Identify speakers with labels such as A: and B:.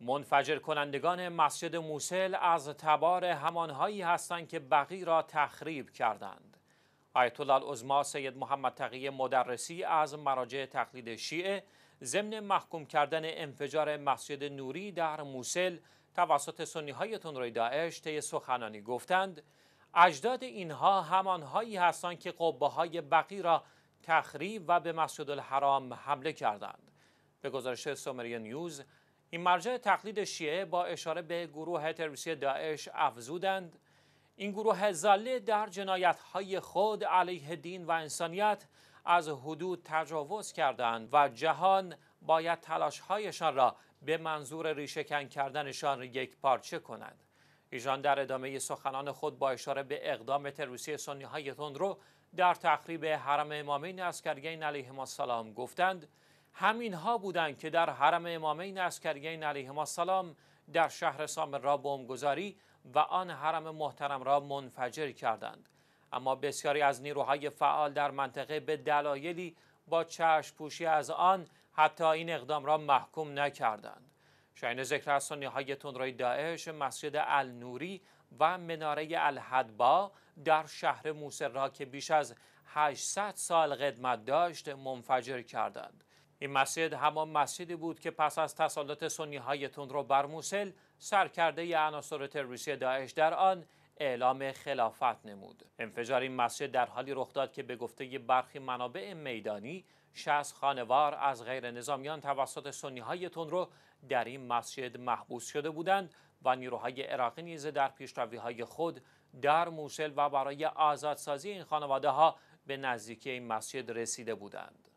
A: منفجر کنندگان مسجد موسل از تبار همانهایی هستند که بقی را تخریب کردند. آیت الله سید محمد تقی مدرسی از مراجع تقلید شیعه ضمن محکوم کردن انفجار مسجد نوری در موسل توسط سنی های تنروی داعش طی سخنانی گفتند اجداد اینها همانهایی هستند که قبه های بقی را تخریب و به مسجد الحرام حمله کردند به گزارش سومری نیوز این مرجع تقلید شیعه با اشاره به گروه تروریستی داعش افزودند این گروه زاله در جنایت های خود علیه دین و انسانیت از حدود تجاوز کردند و جهان باید تلاش هایشان را به منظور ریشهکن کردنشان را یک پارچه کنند ایشان در ادامه سخنان خود با اشاره به اقدام تروریستی سنی های در تخریب حرم امامین عسکریین علیهم السلام گفتند همین ها بودند که در حرم امامین علیه ما سلام در شهر سامر را بمبگذاری و آن حرم محترم را منفجر کردند اما بسیاری از نیروهای فعال در منطقه به دلایلی با چشم پوشی از آن حتی این اقدام را محکوم نکردند شاین ذکر از های تندروی داعش مسجد النوری و مناره الحدبا در شهر موسر را که بیش از 800 سال قدمت داشت منفجر کردند این مسجد همان مسجدی بود که پس از تسلط سنی های تندرو بر موسل سرکرده عناصر تروریستی داعش در آن اعلام خلافت نمود انفجار این مسجد در حالی رخ داد که به گفته برخی منابع میدانی 60 خانوار از غیر نظامیان توسط سنی های رو در این مسجد محبوس شده بودند و نیروهای عراقی نیز در پیشروی های خود در موسل و برای آزادسازی این خانواده ها به نزدیکی این مسجد رسیده بودند